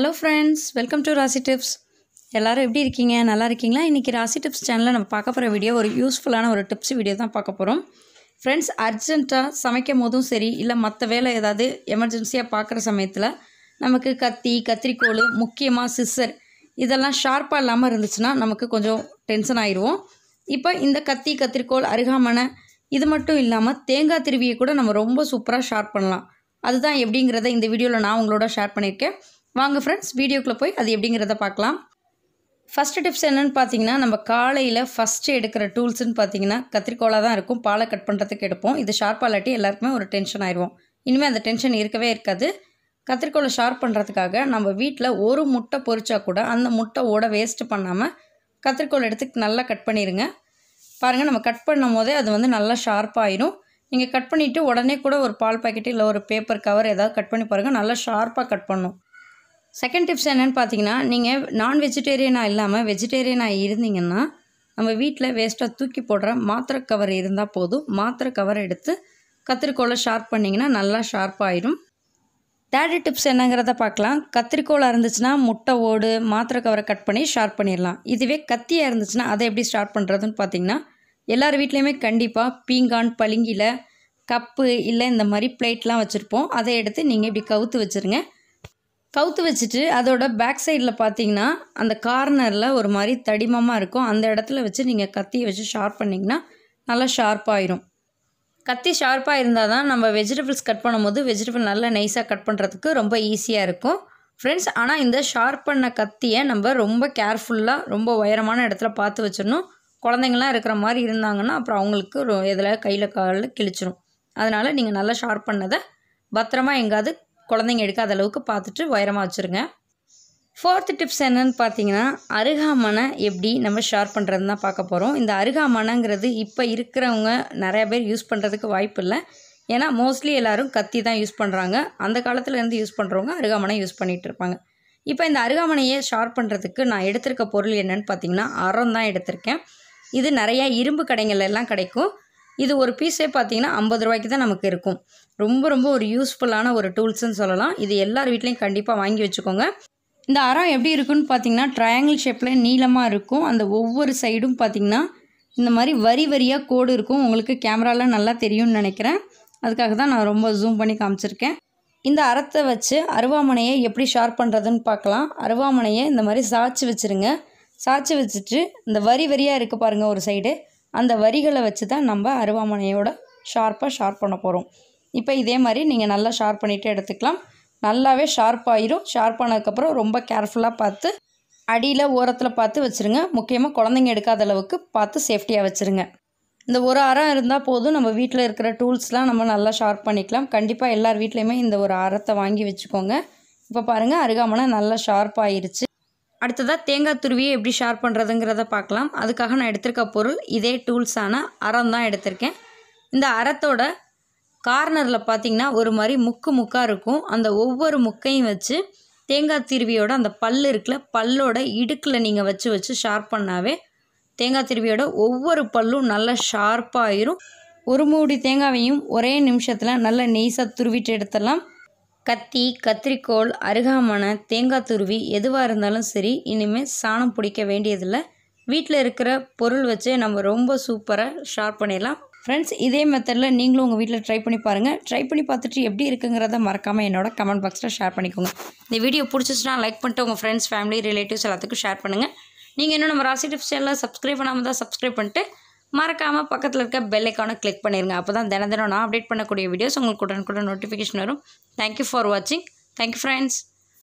hello friends welcome to Rasi tips எல்லோரும் எப்படி இருக்கீங்க நல்லா இருக்கீங்களா இன்றைக்கி ராசி டிப்ஸ் சேனலில் நம்ம பார்க்க போகிற வீடியோ ஒரு யூஸ்ஃபுல்லான ஒரு டிப்ஸ் வீடியோ தான் பார்க்க போகிறோம் ஃப்ரெண்ட்ஸ் அர்ஜென்ட்டாக சமைக்கும் போதும் சரி இல்லை மற்ற வேலை ஏதாவது எமர்ஜென்சியாக பார்க்குற சமயத்தில் நமக்கு கத்தி கத்திரிக்கோள் முக்கியமாக சிஸ்ஸர் இதெல்லாம் ஷார்ப்பாக இல்லாமல் இருந்துச்சுன்னா நமக்கு கொஞ்சம் டென்ஷன் ஆயிடுவோம் இப்போ இந்த கத்தி கத்திரிக்கோள் அருகாமனை இது மட்டும் இல்லாமல் தேங்காய் திருவியை கூட நம்ம ரொம்ப சூப்பராக ஷார்ப் பண்ணலாம் அதுதான் எப்படிங்கிறத இந்த வீடியோவில் நான் உங்களோட ஷேர் பண்ணியிருக்கேன் வாங்க ஃப்ரெண்ட்ஸ் வீடியோக்குள்ளே போய் அது எப்படிங்கிறத பார்க்கலாம் ஃபஸ்ட்டு டிப்ஸ் என்னென்னு பார்த்தீங்கன்னா நம்ம காலையில் ஃபஸ்ட்டு எடுக்கிற டூல்ஸ்ன்னு பார்த்தீங்கன்னா கத்திரிக்கோலாக தான் இருக்கும் பாலை கட் பண்ணுறதுக்கு எடுப்போம் இது ஷார்ப்பாக இல்லாட்டி எல்லாருக்குமே ஒரு டென்ஷன் ஆயிடுவோம் இனிமேல் அந்த டென்ஷன் இருக்கவே இருக்காது கத்திரிக்கோலை ஷார்ப் பண்ணுறதுக்காக நம்ம வீட்டில் ஒரு முட்டை பொறிச்சா கூட அந்த முட்டை ஓட வேஸ்ட்டு பண்ணாமல் கத்திரிக்கோள் எடுத்து நல்லா கட் பண்ணிடுங்க பாருங்கள் நம்ம கட் பண்ணும் போதே அது வந்து நல்லா ஷார்ப்பாகிடும் நீங்கள் கட் பண்ணிவிட்டு உடனே கூட ஒரு பால் பாக்கெட்டு இல்லை ஒரு பேப்பர் கவர் ஏதாவது கட் பண்ணி பாருங்கள் நல்லா ஷார்ப்பாக கட் பண்ணும் செகண்ட் டிப்ஸ் என்னென்னு பார்த்தீங்கன்னா நீங்கள் நான் வெஜிடேரியனாக இல்லாமல் வெஜிடேரியனாக இருந்தீங்கன்னா நம்ம வீட்டில் வேஸ்ட்டாக தூக்கி போடுற மாத்திரை கவர் இருந்தால் போதும் மாத்திரை கவர் எடுத்து கத்திரிக்கோலை ஷார்ப் பண்ணிங்கன்னா நல்லா ஷார்ப் ஆயிடும் தேர்டு டிப்ஸ் என்னங்கிறத பார்க்கலாம் கத்திரிக்கோலாக இருந்துச்சுன்னா முட்டை ஓடு மாத்திரை கவரை கட் பண்ணி ஷார்ப் பண்ணிடலாம் இதுவே கத்தியாக இருந்துச்சுன்னா அதை எப்படி ஸ்டார்ட் பண்ணுறதுன்னு பார்த்தீங்கன்னா எல்லார் வீட்லேயுமே கண்டிப்பாக பீங்கான் பளிங்கியில் கப்பு இல்லை இந்த மாதிரி பிளேட்லாம் வச்சுருப்போம் அதை எடுத்து நீங்கள் இப்படி கவுத்து வச்சுருங்க கவுத்து வச்சுட்டு அதோட பேக் சைடில் பார்த்தீங்கன்னா அந்த கார்னரில் ஒரு மாதிரி தடிமமாக இருக்கும் அந்த இடத்துல வச்சு நீங்கள் கத்தியை வச்சு ஷார்ப் பண்ணிங்கன்னா நல்லா ஷார்ப்பாயிரும் கத்தி ஷார்ப்பாக இருந்தால் தான் நம்ம வெஜிடபிள்ஸ் கட் பண்ணும்போது வெஜிடபிள் நல்லா நைஸாக கட் பண்ணுறதுக்கு ரொம்ப ஈஸியாக இருக்கும் ஃப்ரெண்ட்ஸ் ஆனால் இந்த ஷார்ப் பண்ண கத்தியை நம்ம ரொம்ப கேர்ஃபுல்லாக ரொம்ப உயரமான இடத்துல பார்த்து வச்சிடணும் குழந்தைங்களாம் இருக்கிற மாதிரி இருந்தாங்கன்னா அப்புறம் அவங்களுக்கு எதில் கையில் காலில் கிழிச்சிரும் அதனால் நீங்கள் நல்லா ஷார்ப் பண்ணதை பத்திரமா எங்காவது குழந்தைங்க எடுக்காத அளவுக்கு பார்த்துட்டு உயரமாக வச்சுருங்க ஃபோர்த் டிப்ஸ் என்னென்னு பார்த்தீங்கன்னா அருகாமனை எப்படி நம்ம ஷேர் பண்ணுறதுன்னு தான் பார்க்க போகிறோம் இந்த அருகாமனைங்கிறது இப்போ இருக்கிறவங்க நிறைய பேர் யூஸ் பண்ணுறதுக்கு வாய்ப்பு இல்லை ஏன்னா மோஸ்ட்லி எல்லோரும் கத்தி தான் யூஸ் பண்ணுறாங்க அந்த காலத்துலேருந்து யூஸ் பண்ணுறவங்க அருகாமனை யூஸ் பண்ணிகிட்டு இருப்பாங்க இப்போ இந்த அருகாமனையை ஷார்ப் பண்ணுறதுக்கு நான் எடுத்திருக்க பொருள் என்னென்னு பார்த்தீங்கன்னா அறம் தான் எடுத்திருக்கேன் இது நிறையா இரும்பு கடைகள் கிடைக்கும் இது ஒரு பீஸே பார்த்தீங்கன்னா ஐம்பது ரூபாய்க்கு தான் நமக்கு இருக்கும் ரொம்ப ரொம்ப ஒரு யூஸ்ஃபுல்லான ஒரு டூல்ஸ்ன்னு சொல்லலாம் இது எல்லார் வீட்லேயும் கண்டிப்பாக வாங்கி வச்சுக்கோங்க இந்த அறம் எப்படி இருக்குன்னு பார்த்தீங்கன்னா ட்ரையாங்கிள் ஷேப்பில் நீளமாக இருக்கும் அந்த ஒவ்வொரு சைடும் பார்த்திங்கன்னா இந்த மாதிரி வரி வரியாக கோடு இருக்கும் உங்களுக்கு கேமராவில் நல்லா தெரியும்னு நினைக்கிறேன் அதுக்காக தான் நான் ரொம்ப ஜூம் பண்ணி காமிச்சிருக்கேன் இந்த அறத்தை வச்சு அருவாமனையை எப்படி ஷார்ப் பண்ணுறதுன்னு பார்க்கலாம் அருவாமனையை இந்த மாதிரி சாய்ச்சி வச்சுருங்க சாய்ச்சி வச்சுட்டு இந்த வரி வரியாக இருக்குது பாருங்கள் ஒரு சைடு அந்த வரிகளை வச்சு தான் நம்ம அருவாமனையோட ஷார்ப்பாக ஷார்ப் பண்ண போகிறோம் இப்போ இதே மாதிரி நீங்கள் நல்லா ஷார்ப் பண்ணிகிட்டே எடுத்துக்கலாம் நல்லாவே ஷார்ப் ஆயிரும் ஷார்ப் ஆனதுக்கப்புறம் ரொம்ப கேர்ஃபுல்லாக பார்த்து அடியில் ஓரத்தில் பார்த்து வச்சுருங்க முக்கியமாக குழந்தைங்க எடுக்காத அளவுக்கு பார்த்து சேஃப்டியாக வச்சுருங்க இந்த ஒரு ஆரம் இருந்தால் போதும் நம்ம வீட்டில் இருக்கிற டூல்ஸ்லாம் நம்ம நல்லா ஷார்ப் பண்ணிக்கலாம் கண்டிப்பாக எல்லார் வீட்லேயுமே இந்த ஒரு ஆரத்தை வாங்கி வச்சுக்கோங்க இப்போ பாருங்கள் அருகாமனை நல்லா ஷார்ப் ஆயிடுச்சு அடுத்ததாக தேங்காய் துருவியை எப்படி ஷார்ப் பண்ணுறதுங்கிறத பார்க்கலாம் அதுக்காக நான் எடுத்திருக்க பொருள் இதே டூல்ஸான அறம் தான் எடுத்திருக்கேன் இந்த அறத்தோட கார்னரில் பார்த்திங்கன்னா ஒரு மாதிரி முக்கு முக்காக இருக்கும் அந்த ஒவ்வொரு முக்கையும் வச்சு தேங்காய் திருவியோட அந்த பல் இருக்குல்ல பல்லோட இடுக்கில் நீங்கள் வச்சு வச்சு ஷார்ப் பண்ணாவே தேங்காய் திருவியோட ஒவ்வொரு பல்லும் நல்லா ஷார்ப்பாயிரும் ஒரு மூடி தேங்காயையும் ஒரே நிமிஷத்தில் நல்லா நெய்ஸாக துருவிட்டு எடுத்துடலாம் கத்தி கத்திரிக்கோள் அருகாமனை தேங்காய் துருவி எதுவாக இருந்தாலும் சரி இனிமேல் சாணம் பிடிக்க வேண்டியதில்லை வீட்டில் இருக்கிற பொருள் வச்சு நம்ம ரொம்ப சூப்பராக ஷார்ப் பண்ணிடலாம் ஃப்ரெண்ட்ஸ் இதே மெத்தடில் நீங்களும் உங்கள் வீட்டில் ட்ரை பண்ணி பாருங்கள் ட்ரை பண்ணி பார்த்துட்டு எப்படி இருக்குங்கிறத மறக்காமல் என்னோட கமெண்ட் பாக்ஸில் ஷேர் பண்ணிக்கோங்க இந்த வீடியோ பிடிச்சிச்சுனா லைக் பண்ணிட்டு உங்கள் ஃப்ரெண்ட்ஸ் ஃபேமிலி ரிலேட்டிவ்ஸ் எல்லாத்துக்கும் ஷேர் பண்ணுங்கள் நீங்கள் இன்னும் நம்ம ராசி டிப்ஸ் எல்லாம் சப்ஸ்கிரைப் பண்ணாமல் தான் சப்ஸ்கிரைப் பண்ணிட்டு மறக்காமல் பக்கத்தில் இருக்க பெல்லைக்கானை கிளிக் பண்ணிடுங்க அப்போ தான் தினம் தினம் நான் அப்டேட் பண்ணக்கூடிய வீடியோஸ் உங்களுக்கு உடனுக்குடன் நோட்டிஃபிகேஷன் வரும் தேங்க்யூ ஃபார் வாட்சிங் தேங்க்யூ ஃப்ரெண்ட்ஸ்